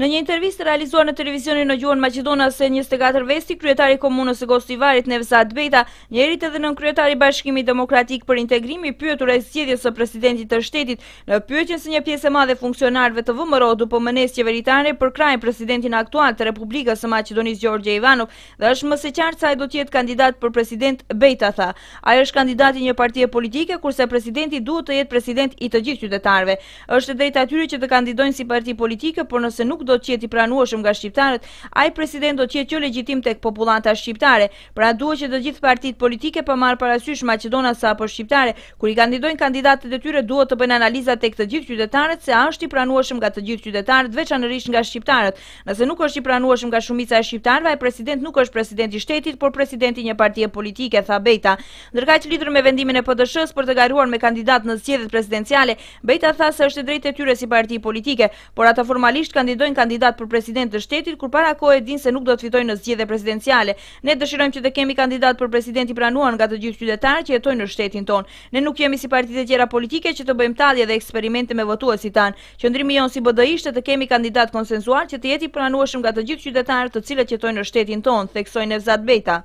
Në një intervjist realizuar në televizionin në gjuën Macedonas e 24 vesti, kryetari komunës e Gostivarit Nevzat Bejta, njerit edhe nën kryetari bashkimi demokratik për integrimi pyëtur e sjedjes së presidentit të shtetit në pyëtjen së një pjesë madhe funksionarve të vëmëro dupo mënes qeveritare për krajnë presidentin aktual të Republikës së Macedonis Gjorgje Ivanov dhe është mëse qartë sa e do tjetë kandidat për president Bejta tha. e është kandidati një partije politike kurse presidenti duhet të jetë president i të gjithë qytetarve do të qëtë i pranuashëm nga shqiptarët, aj president do të qëtë jo legjitim të këpopulanta shqiptare, pra duhe që të gjithë partit politike për po marë parasysh Macedona sa për shqiptare, kur i kandidojnë kandidatët e tyre duhe të bëjnë analizat të këtë gjithë qytetarët se ashtë i pranuashëm nga të gjithë qytetarët veçanërish nga shqiptarët. Nëse nuk është i pranuashëm nga shumica e shqiptarëve, aj president nuk është presidenti shtetit, por presidenti një partije politike, tha Bejta. Ndërka që lidrë me vendimin e pëdëshës për të garuar me kandidat në zjedhet presidenciale, Bejta tha se është drejt e tyre si partij politike, por ata formalisht kandidojnë kandidat për president të shtetit, kur para kohë e din se nuk do të fitoj në zgjede presidenciale. Ne dëshirojmë që të kemi kandidat për president i pranuan nga të gjithë qydetarë që jetoj në shtetin tonë. Ne nuk jemi si partit e tjera politike që të bëjmë talje dhe eksperimente me votu e si Qëndrimi jonë si bëdë ishte të kemi kandidat konsensuar që të jeti pranueshëm nga të gjithë qydetarë të cilët jetoj në shtetin tonë, theksoi Nevzat beta.